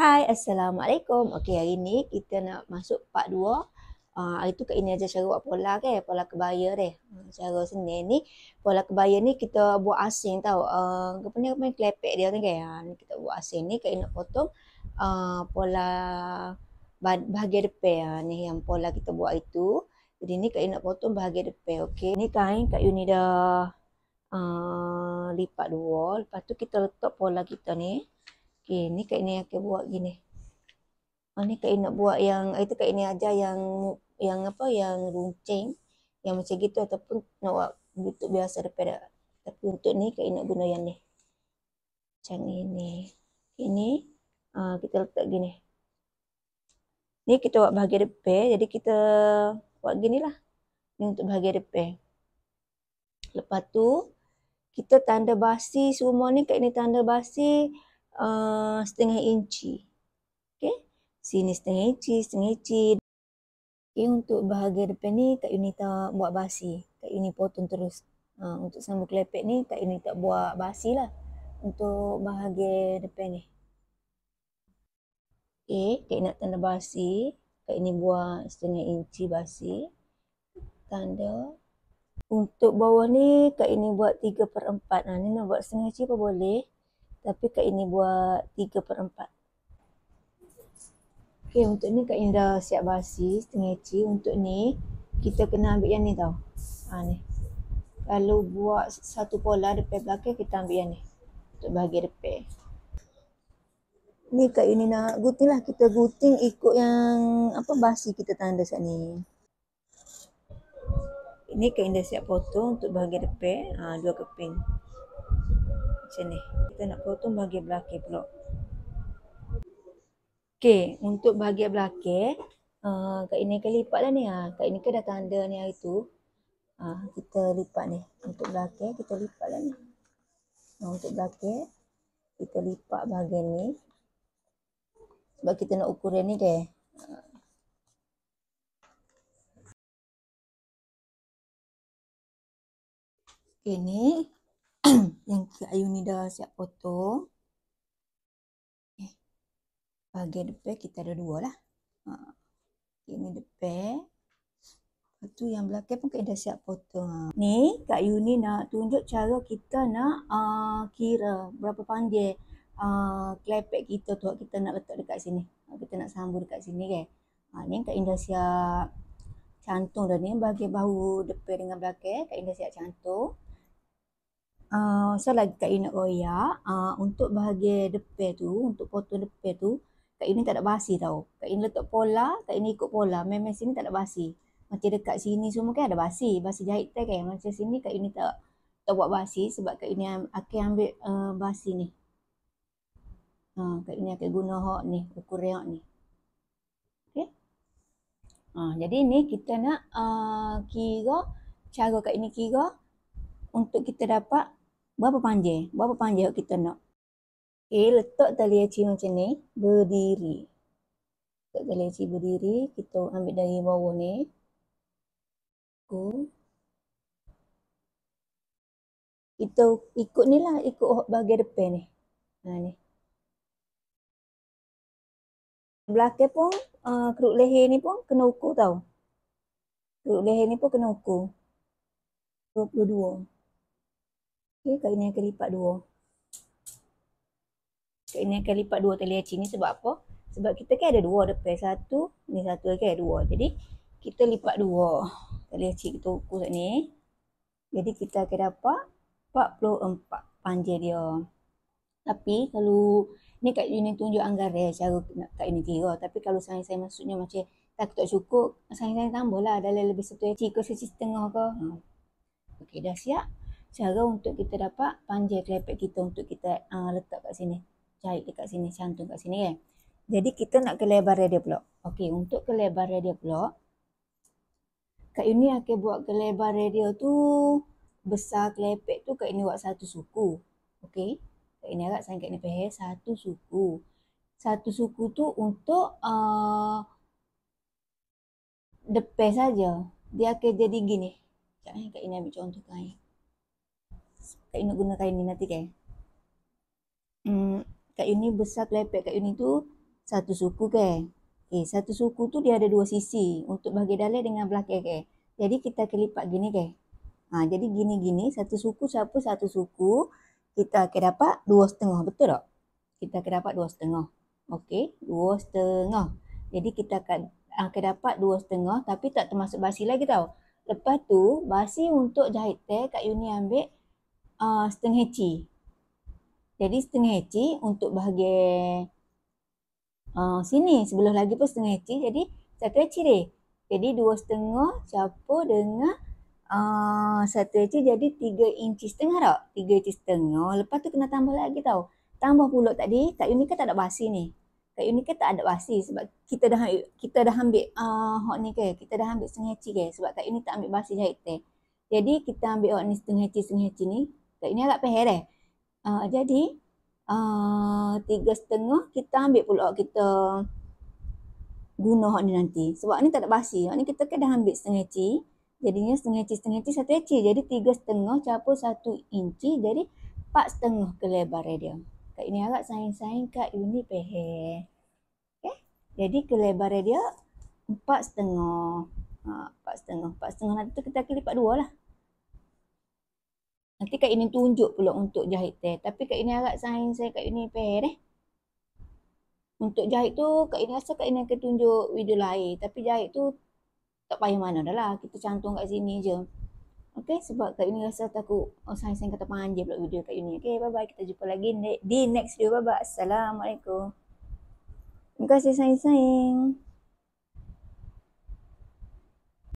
Hai, Assalamualaikum. Okey, hari ni kita nak masuk part 2. Uh, ah, hari tu Kak Ina ajar cara buat pola kan, pola kebaya deh. Ah, cara senen ni, pola kebaya ni kita buat asing tau. Uh, apa ni, apa ni, klepek dia kan kan. Kita buat asing ni, Kak Ina potong uh, pola bahagian depan ya. ni yang pola kita buat itu. Jadi ni Kak Ina potong bahagian depan, okey. Ni kain Kak Ina dah uh, lipat dua. Lepas tu kita letak pola kita ni. Okey, eh, ni kak ini aku buat gini. Oh, ni kak ini nak buat yang itu eh, kak ini aja yang yang apa yang runcing yang macam gitu ataupun nak buat bentuk biasa daripada tapi untuk ni kak ini nak guna yang ni. Macam ini. Ini uh, kita letak gini. Ni kita buat bahagian depan jadi kita buat gini lah. Ni untuk bahagian depan. Lepas tu kita tanda basi semua ni kak ini tanda basi uh, setengah inci. Okey. Sini setengah inci, setengah inci. Okey untuk bahagian depan ni Kak Unita buat basi. Kak Unita potong terus. Ha, untuk sambung kelepek ni Kak Unita buat basi lah. Untuk bahagian depan ni. Okey, Kak nak tanda basi. Kak ini buat setengah inci basi. Tanda. Untuk bawah ni Kak ini buat 3 per 4. Nah, ha, ni nak buat setengah inci pun boleh. Tapi Kak Ini buat 3 per 4. Okay, untuk ni Kak Ini dah siap basi setengah c Untuk ni, kita kena ambil yang ni tau. Ha, ni. Kalau buat satu pola depan belakang, kita ambil yang ni. Untuk bahagian depan. Ni Kak Ini nak guting lah. Kita guting ikut yang apa basi kita tanda saat ni. Ini Kak Ini dah siap potong untuk bahagian depan. Ha, dua keping. Macam ni. Kita nak potong bahagian belakang pula. Okey, untuk bahagian belakang, uh, kat ini kan lipat lah ni. Ha. Kat ini kan dah tanda ni hari tu. Uh, kita lipat ni. Untuk belakang, kita lipat lah ni. Uh, untuk belakang, kita lipat bahagian ni. Sebab kita nak ukuran ni deh. Okey, ni yang kayu ni dah siap potong eh, bahagian depan kita ada dua lah ha. ini depan lepas tu yang belakang pun kita dah siap potong ha. ni Kak Yu ni nak tunjuk cara kita nak uh, kira berapa panjang uh, ah, klepek kita tu kita nak letak dekat sini ah, kita nak sambung dekat sini kan ha, ni Kak Yu dah siap cantum dah ni bahagian bahu depan dengan belakang Kak Yu dah siap cantung. Ah, so lagi Kak Ina royak oh uh, ah, untuk bahagian depan tu, untuk potong depan tu, Kak Ina tak ada basi tau. Kak Ina letak pola, Kak Ina ikut pola. Memang sini tak ada basi. Macam dekat sini semua kan ada basi. Basi jahit tak kan. Macam sini Kak Ina tak, tak buat basi sebab Kak Ina akan ambil uh, basi ni. Ha, Kak Ina akan guna hak ni, ukur hak ni. Okay. Ha, jadi ni kita nak uh, kira cara Kak Ina kira untuk kita dapat Berapa panjang? Berapa panjang yang kita nak? Okay, letak tali aci macam ni. Berdiri. Letak tali aci berdiri. Kita ambil dari bawah ni. Go. Kita ikut ni lah. Ikut bahagian depan ni. Ha ni. Belakang pun uh, ha, kerut leher ni pun kena ukur tau. Kerut leher ni pun kena ukur. 22. Okay, kak ini akan lipat dua. Kak ini akan lipat dua tali aci ni sebab apa? Sebab kita kan ada dua depan. Satu, ni satu lagi okay, dua. Jadi, kita lipat dua tali aci kita ukur kat ni. Jadi, kita akan dapat 44 panjang dia. Tapi, kalau ni kak ini tunjuk anggar ya cara kak ini kira. Tapi, kalau saya-saya maksudnya macam tak tak cukup, saya-saya tambah lah. Dalam lebih satu aci ke, satu setengah ke. Ha. Okey, dah siap cara untuk kita dapat panjang kerepek kita untuk kita uh, letak kat sini. Jahit dekat sini, santun kat sini kan. Jadi kita nak kelebaran dia pula. Okey, untuk kelebaran dia pula. Kak ini akan buat kelebaran dia tu besar kelepek tu kak ini buat satu suku. Okey. Kak ini agak sangat ni pehe satu suku. Satu suku tu untuk uh, ah, depe saja. Dia akan jadi gini. Eh, kak ini ambil contoh kain. Eh. Kak nak guna kain ini nanti kan. Hmm, kayu ni besar kelepek Kak ni tu satu suku ke. Okay, eh, satu suku tu dia ada dua sisi untuk bahagian dalam dengan belakang ke. Jadi kita kelipat gini ke. Ha, jadi gini-gini satu suku siapa satu suku kita akan dapat dua setengah betul tak? Kita akan dapat dua setengah. Okey, dua setengah. Jadi kita akan akan dapat dua setengah tapi tak termasuk basi lagi tau. Lepas tu, basi untuk jahit teh, Kak Yuni ambil uh, setengah heci. Jadi setengah heci untuk bahagian uh, sini. Sebelah lagi pun setengah heci. Jadi satu heci dia. Jadi dua setengah capur dengan ah, satu uh, heci jadi tiga inci setengah tak? Tiga inci setengah. Lepas tu kena tambah lagi tau. Tambah pulak tadi. Kak Yunika tak ada basi ni. Kak Yunika tak ada basi sebab kita dah kita dah ambil uh, hot ni ke. Kita dah ambil setengah heci ke. Sebab tak Yunika tak ambil basi jahit teh. Jadi kita ambil hot ni setengah heci setengah heci ni. Tak ini agak peher eh. Uh, jadi ah, tiga setengah kita ambil pula kita guna hak ni nanti. Sebab ni tak ada basi. Hak ni kita kena ambil setengah inci. Jadinya setengah inci, setengah inci, satu inci. Jadi tiga setengah capur satu inci. Jadi empat setengah kelebar dia. Kat ini agak saing-saing kat ini peher. Okay? Jadi kelebar dia empat setengah. Ah, empat setengah. Empat setengah nanti tu kita akan lipat dua lah. Nanti Kak Ini tunjuk pula untuk jahit teh. Tapi Kak Ini agak sign saya Kak Ini pair eh. Untuk jahit tu Kak Ini rasa Kak Ini akan tunjuk video lain. Tapi jahit tu tak payah mana dah lah. Kita cantum kat sini je. Okay sebab Kak Ini rasa takut oh, sign saya kata panjang pula video Kak Ini. Okay bye bye kita jumpa lagi di next video. Bye bye. Assalamualaikum. Terima kasih sayang-sayang.